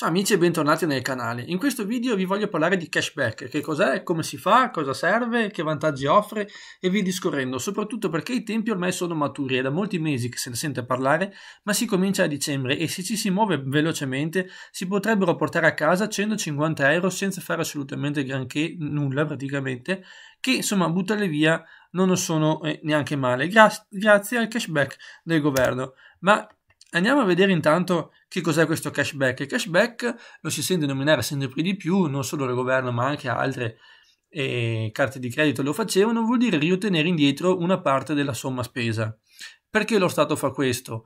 Ciao amici e bentornati nel canale. In questo video vi voglio parlare di cashback, che cos'è, come si fa, cosa serve, che vantaggi offre e via discorrendo, soprattutto perché i tempi ormai sono maturi, è da molti mesi che se ne sente parlare, ma si comincia a dicembre e se ci si muove velocemente si potrebbero portare a casa 150 euro senza fare assolutamente granché nulla praticamente, che insomma buttarle via non sono eh, neanche male, gra grazie al cashback del governo. Ma Andiamo a vedere intanto che cos'è questo cashback. Il cashback lo si sente nominare sempre di più, non solo il governo ma anche altre eh, carte di credito lo facevano, vuol dire riottenere indietro una parte della somma spesa. Perché lo Stato fa questo?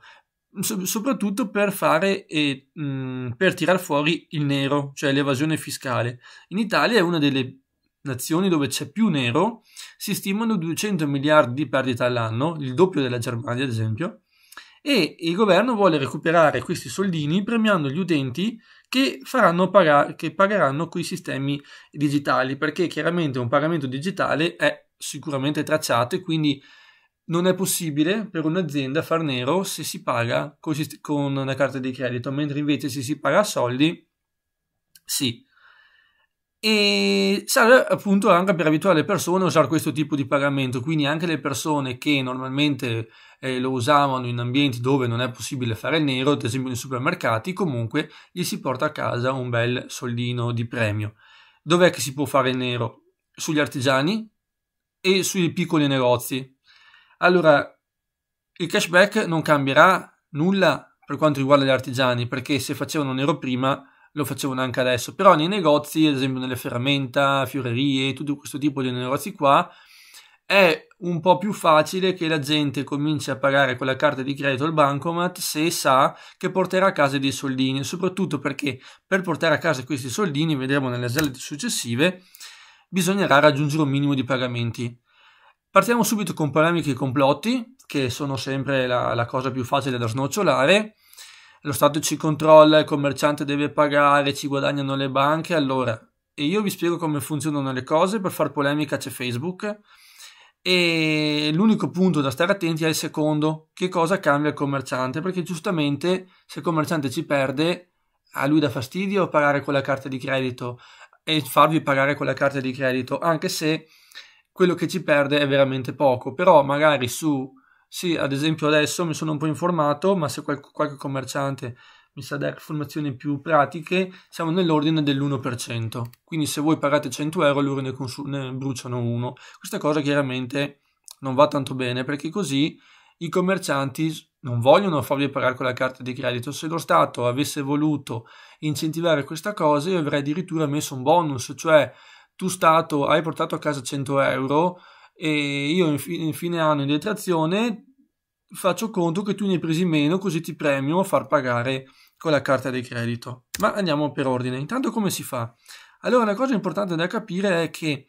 soprattutto per fare e mm, per tirar fuori il nero, cioè l'evasione fiscale. In Italia è una delle nazioni dove c'è più nero, si stimano 200 miliardi di perdita all'anno, il doppio della Germania ad esempio, e il governo vuole recuperare questi soldini premiando gli utenti che, pagare, che, pagheranno quei sistemi digitali perché chiaramente un pagamento digitale è sicuramente tracciato e quindi non è possibile per un'azienda far nero se si paga con, con una carta di credito mentre invece se si paga a soldi sì e serve appunto anche per abituare le persone a usare questo tipo di pagamento, quindi anche le persone che normalmente eh, lo usavano in ambienti dove non è possibile fare il nero, ad esempio nei supermercati, comunque gli si porta a casa un bel soldino di premio. Dov'è che si può fare il nero? Sugli artigiani e sui piccoli negozi. Allora, il cashback non cambierà nulla per quanto riguarda gli artigiani, perché se facevano nero prima lo facevano anche adesso, però nei negozi, ad esempio nelle ferramenta, fiorerie, tutto questo tipo di negozi qua, è un po' più facile che la gente cominci a pagare con la carta di credito al bancomat se sa che porterà a casa dei soldini, soprattutto perché per portare a casa questi soldini, vedremo nelle slide successive, bisognerà raggiungere un minimo di pagamenti. Partiamo subito con polemiche e complotti, che sono sempre la, la cosa più facile da snocciolare lo Stato ci controlla, il commerciante deve pagare, ci guadagnano le banche, allora e io vi spiego come funzionano le cose, per far polemica c'è Facebook e l'unico punto da stare attenti è il secondo, che cosa cambia il commerciante, perché giustamente se il commerciante ci perde, a lui dà fastidio pagare con la carta di credito e farvi pagare con la carta di credito, anche se quello che ci perde è veramente poco, però magari su sì, ad esempio adesso mi sono un po' informato, ma se qualche, qualche commerciante mi sa dare informazioni più pratiche, siamo nell'ordine dell'1%. Quindi se voi pagate 100 euro, loro ne, ne bruciano uno. Questa cosa chiaramente non va tanto bene perché così i commercianti non vogliono farvi pagare con la carta di credito. Se lo Stato avesse voluto incentivare questa cosa, io avrei addirittura messo un bonus, cioè tu Stato hai portato a casa 100 euro, e io in, in fine anno in detrazione faccio conto che tu ne hai presi meno così ti premio a far pagare con la carta di credito. Ma andiamo per ordine. Intanto come si fa? Allora una cosa importante da capire è che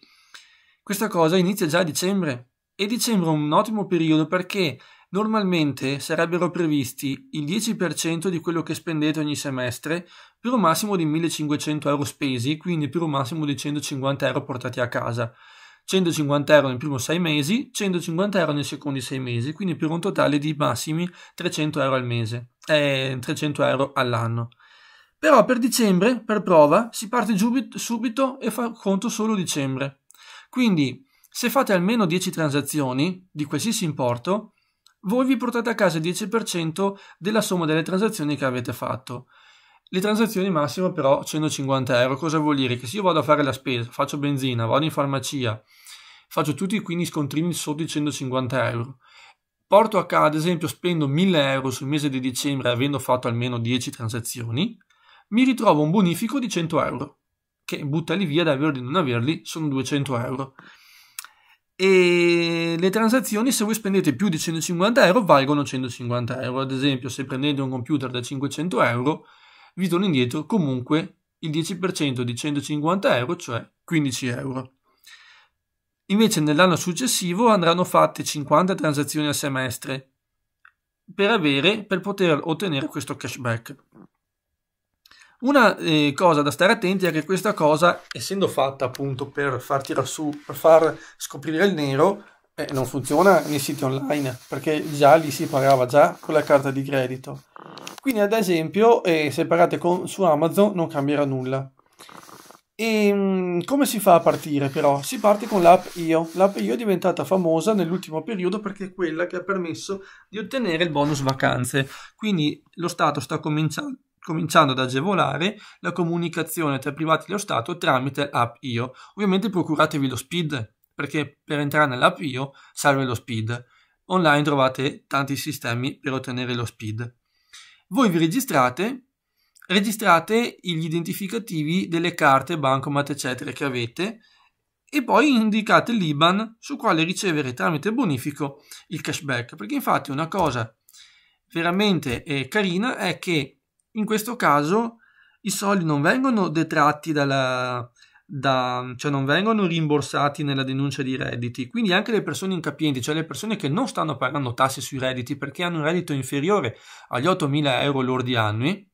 questa cosa inizia già a dicembre e dicembre è un ottimo periodo perché normalmente sarebbero previsti il 10% di quello che spendete ogni semestre per un massimo di 1500 euro spesi, quindi per un massimo di 150 euro portati a casa. 150 euro nel primo 6 mesi, 150 euro nei secondi 6 mesi, quindi per un totale di massimi 300 euro al mese, eh, 300 euro all'anno. Però per dicembre, per prova, si parte subito, subito e fa conto solo dicembre. Quindi, se fate almeno 10 transazioni di qualsiasi importo, voi vi portate a casa il 10% della somma delle transazioni che avete fatto. Le transazioni massimo però 150 euro, cosa vuol dire? Che se io vado a fare la spesa, faccio benzina, vado in farmacia, faccio tutti e 15 scontrini sotto i 150 euro. Porto a casa, ad esempio, spendo 1000 euro sul mese di dicembre avendo fatto almeno 10 transazioni, mi ritrovo un bonifico di 100 euro, che buttali via da averli o non averli sono 200 euro. E le transazioni, se voi spendete più di 150 euro, valgono 150 euro. Ad esempio, se prendete un computer da 500 euro, vi torna indietro comunque il 10% di 150 euro, cioè 15 euro. Invece nell'anno successivo andranno fatte 50 transazioni al semestre per, avere, per poter ottenere questo cashback. Una eh, cosa da stare attenti è che questa cosa, essendo fatta appunto per far tirare su, per far scoprire il nero, eh, non funziona nei siti online perché già lì si pagava già con la carta di credito. Quindi ad esempio eh, se pagate con, su Amazon non cambierà nulla e ehm, come si fa a partire però? Si parte con l'app IO. L'app IO è diventata famosa nell'ultimo periodo perché è quella che ha permesso di ottenere il bonus vacanze. Quindi lo Stato sta cominciando cominciando ad agevolare la comunicazione tra privati e lo Stato tramite app IO. Ovviamente procuratevi lo SPID, perché per entrare nell'app IO serve lo SPID. Online trovate tanti sistemi per ottenere lo SPID. Voi vi registrate registrate gli identificativi delle carte, bancomat, eccetera, che avete e poi indicate l'IBAN su quale ricevere tramite bonifico il cashback. Perché infatti una cosa veramente eh, carina è che in questo caso i soldi non vengono detratti dalla, da, cioè non vengono rimborsati nella denuncia di redditi, quindi anche le persone incapienti, cioè le persone che non stanno pagando tasse sui redditi perché hanno un reddito inferiore agli 8.000 euro lordi annui,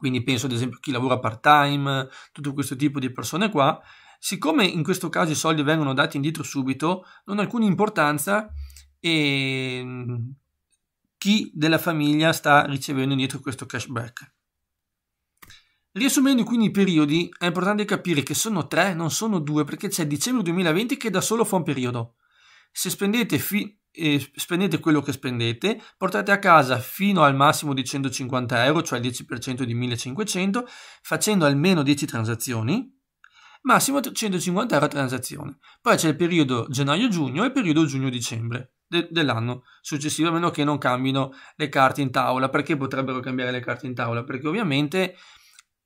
quindi penso ad esempio a chi lavora part time, tutto questo tipo di persone qua. Siccome in questo caso i soldi vengono dati indietro subito, non ha alcuna importanza e ehm, chi della famiglia sta ricevendo indietro questo cashback. Riassumendo quindi i periodi, è importante capire che sono tre, non sono due, perché c'è dicembre 2020 che da solo fa un periodo. Se spendete fi- spendete quello che spendete, portate a casa fino al massimo di 150 euro, cioè il 10% di 1500, facendo almeno 10 transazioni, massimo 150 euro a transazione. Poi c'è il periodo gennaio-giugno e il periodo giugno-dicembre de- dell'anno successivo, a meno che non cambino le carte in tavola, perché potrebbero cambiare le carte in tavola, perché ovviamente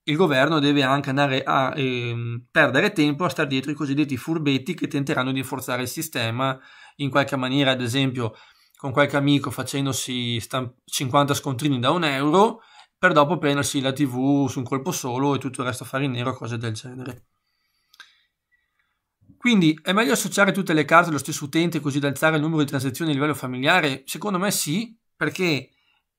il governo deve anche andare a ehm, perdere tempo a stare dietro i cosiddetti furbetti che tenteranno di forzare il sistema in qualche maniera, ad esempio con qualche amico facendosi stamp- 50 scontrini da un euro per dopo prendersi la tv su un colpo solo e tutto il resto fare in nero, cose del genere. Quindi è meglio associare tutte le carte allo stesso utente così da alzare il numero di transazioni a livello familiare? Secondo me sì, perché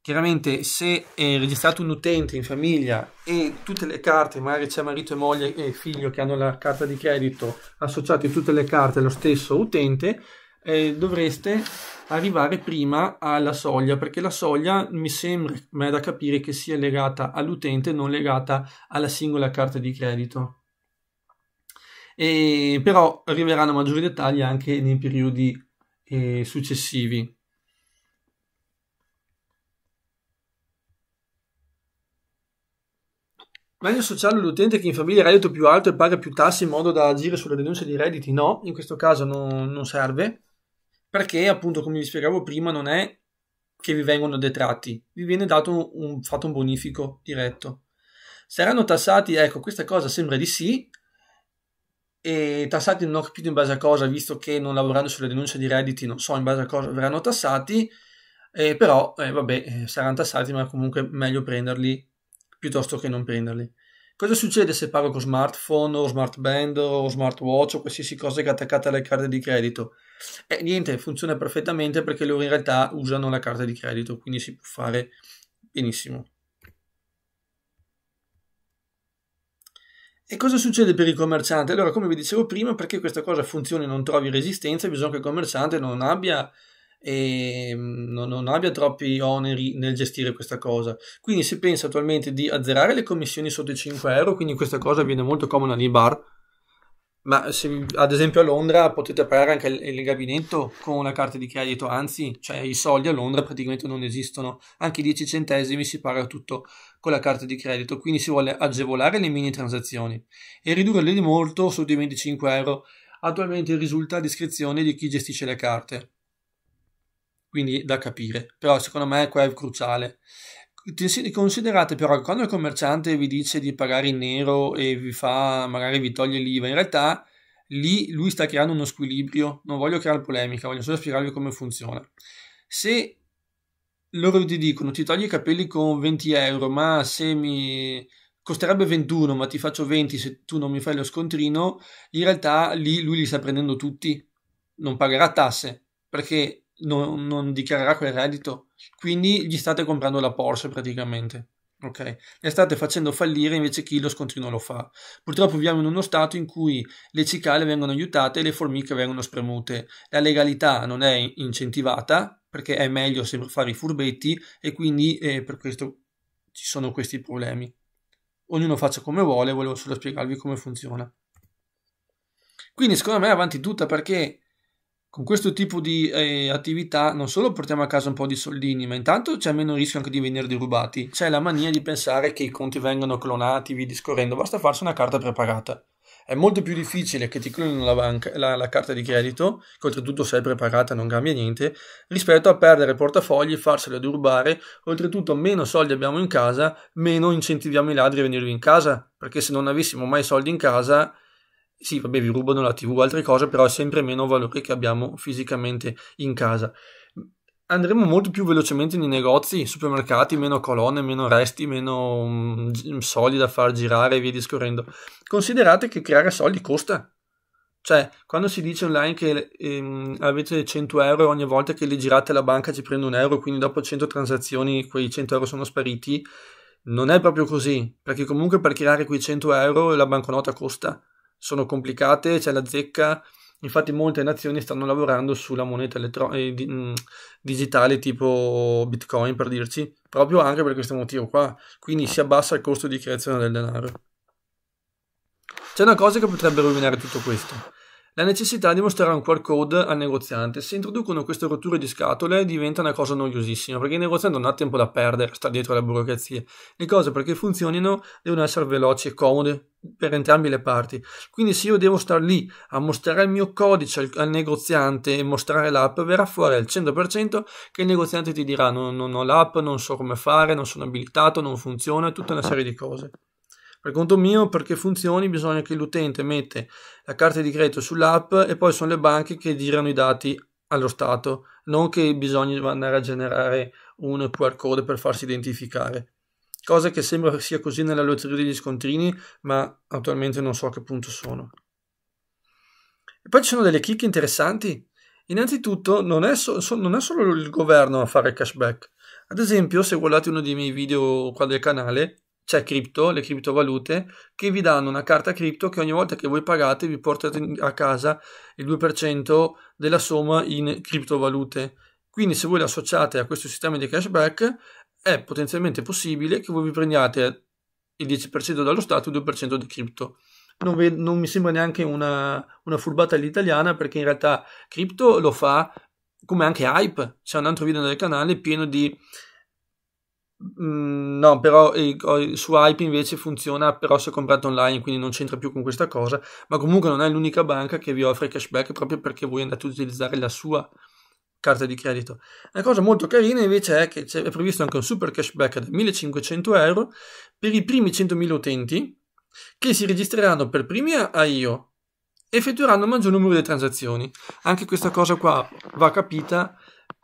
chiaramente se è registrato un utente in famiglia e tutte le carte, magari c'è marito e moglie e figlio che hanno la carta di credito associate tutte le carte allo stesso utente, eh, dovreste arrivare prima alla soglia perché la soglia mi sembra ma è da capire che sia legata all'utente non legata alla singola carta di credito e però arriveranno maggiori dettagli anche nei periodi eh, successivi Meglio sociale l'utente che in famiglia il reddito più alto e paga più tasse in modo da agire sulle denunce di redditi? No, in questo caso non, non serve, perché appunto come vi spiegavo prima non è che vi vengono detratti, vi viene dato un, un, fatto un bonifico diretto. Saranno tassati, ecco questa cosa sembra di sì, e tassati non ho capito in base a cosa, visto che non lavorando sulle denunce di redditi non so in base a cosa verranno tassati, eh, però eh, vabbè, eh, saranno tassati ma comunque meglio prenderli piuttosto che non prenderli. Cosa succede se pago con smartphone o smartband o smartwatch o qualsiasi cosa che è attaccata alle carte di credito? Eh, niente, funziona perfettamente perché loro in realtà usano la carta di credito, quindi si può fare benissimo. E cosa succede per il commerciante? Allora, come vi dicevo prima, perché questa cosa funzioni e non trovi resistenza, bisogna che il commerciante non abbia e non, non, abbia troppi oneri nel gestire questa cosa. Quindi si pensa attualmente di azzerare le commissioni sotto i 5 euro, quindi questa cosa viene molto comoda nei bar. Ma se, ad esempio a Londra potete pagare anche il, il gabinetto con una carta di credito, anzi, cioè, i soldi a Londra praticamente non esistono, anche i 10 centesimi si paga tutto con la carta di credito, quindi si vuole agevolare le mini transazioni e ridurle di molto sotto i 25 euro. Attualmente risulta a discrezione di chi gestisce le carte quindi da capire, però secondo me qua è cruciale. Considerate però quando il commerciante vi dice di pagare in nero e vi fa, magari vi toglie l'IVA, in realtà lì lui sta creando uno squilibrio, non voglio creare polemica, voglio solo spiegarvi come funziona. Se loro ti dicono ti togli i capelli con 20 euro, ma se mi costerebbe 21, ma ti faccio 20 se tu non mi fai lo scontrino, in realtà lì lui li sta prendendo tutti, non pagherà tasse, perché non, non dichiarerà quel reddito, quindi gli state comprando la Porsche praticamente. Ok, le state facendo fallire invece chi lo scontrino lo fa. Purtroppo viviamo in uno stato in cui le cicale vengono aiutate e le formiche vengono spremute. La legalità non è incentivata perché è meglio sempre fare i furbetti e quindi eh, per questo ci sono questi problemi. Ognuno faccia come vuole, volevo solo spiegarvi come funziona. Quindi secondo me è avanti tutta perché con questo tipo di eh, attività non solo portiamo a casa un po' di soldini, ma intanto c'è meno rischio anche di venire derubati. C'è la mania di pensare che i conti vengano clonati, via discorrendo, basta farsi una carta preparata. È molto più difficile che ti clonino la, banca, la, la carta di credito, che oltretutto è preparata non cambia niente, rispetto a perdere portafogli, farsela derubare, oltretutto meno soldi abbiamo in casa, meno incentiviamo i ladri a venirvi in casa, perché se non avessimo mai soldi in casa sì, vabbè, vi rubano la TV, o altre cose, però è sempre meno valore che abbiamo fisicamente in casa. Andremo molto più velocemente nei negozi, supermercati, meno colonne, meno resti, meno um, soldi da far girare e via discorrendo. Considerate che creare soldi costa. Cioè, quando si dice online che ehm, avete 100 euro ogni volta che li girate la banca ci prende un euro, quindi dopo 100 transazioni quei 100 euro sono spariti, non è proprio così, perché comunque per creare quei 100 euro la banconota costa sono complicate, c'è la zecca, infatti molte nazioni stanno lavorando sulla moneta elettro- eh, di, mm, digitale tipo Bitcoin per dirci, proprio anche per questo motivo qua, quindi si abbassa il costo di creazione del denaro. C'è una cosa che potrebbe rovinare tutto questo la necessità di mostrare un QR code al negoziante. Se introducono queste rotture di scatole diventa una cosa noiosissima, perché il negoziante non ha tempo da perdere, sta dietro alla burocrazia. Le cose perché funzionino devono essere veloci e comode per entrambe le parti. Quindi se io devo stare lì a mostrare il mio codice al, al negoziante e mostrare l'app, verrà fuori al 100% che il negoziante ti dirà non, non ho l'app, non so come fare, non sono abilitato, non funziona, tutta una serie di cose. Per conto mio, perché funzioni, bisogna che l'utente mette la carta di credito sull'app e poi sono le banche che girano i dati allo Stato, non che bisogna andare a generare un QR code per farsi identificare. Cosa che sembra sia così nella lotteria degli scontrini, ma attualmente non so a che punto sono. E poi ci sono delle chicche interessanti. Innanzitutto non è, so- so- non è solo il governo a fare il cashback. Ad esempio, se guardate uno dei miei video qua del canale, c'è cripto, le criptovalute, che vi danno una carta cripto che ogni volta che voi pagate vi portate a casa il 2% della somma in criptovalute. Quindi se voi le associate a questo sistema di cashback è potenzialmente possibile che voi vi prendiate il 10% dallo Stato e il 2% di cripto. Non, non, mi sembra neanche una, una furbata all'italiana perché in realtà cripto lo fa come anche Hype, c'è un altro video nel canale pieno di Mm, no, però eh, su Hype invece funziona, però se comprate online, quindi non c'entra più con questa cosa, ma comunque non è l'unica banca che vi offre cashback proprio perché voi andate ad utilizzare la sua carta di credito. Una cosa molto carina invece è che è previsto anche un super cashback da 1500 euro per i primi 100.000 utenti che si registreranno per primi a IO effettueranno un maggior numero di transazioni. Anche questa cosa qua va capita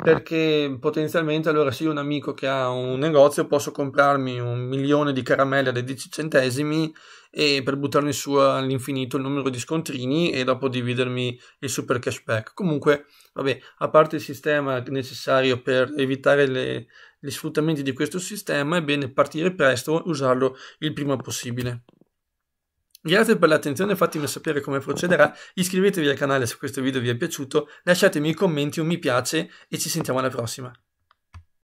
perché potenzialmente allora se io ho un amico che ha un negozio posso comprarmi un milione di caramelle da 10 centesimi e per buttarne su all'infinito il numero di scontrini e dopo dividermi il super cashback. Comunque, vabbè, a parte il sistema necessario per evitare le, gli sfruttamenti di questo sistema, è bene partire presto e usarlo il prima possibile. Grazie per l'attenzione, fatemi sapere come procederà, iscrivetevi al canale se questo video vi è piaciuto, lasciatemi i commenti, un mi piace e ci sentiamo alla prossima.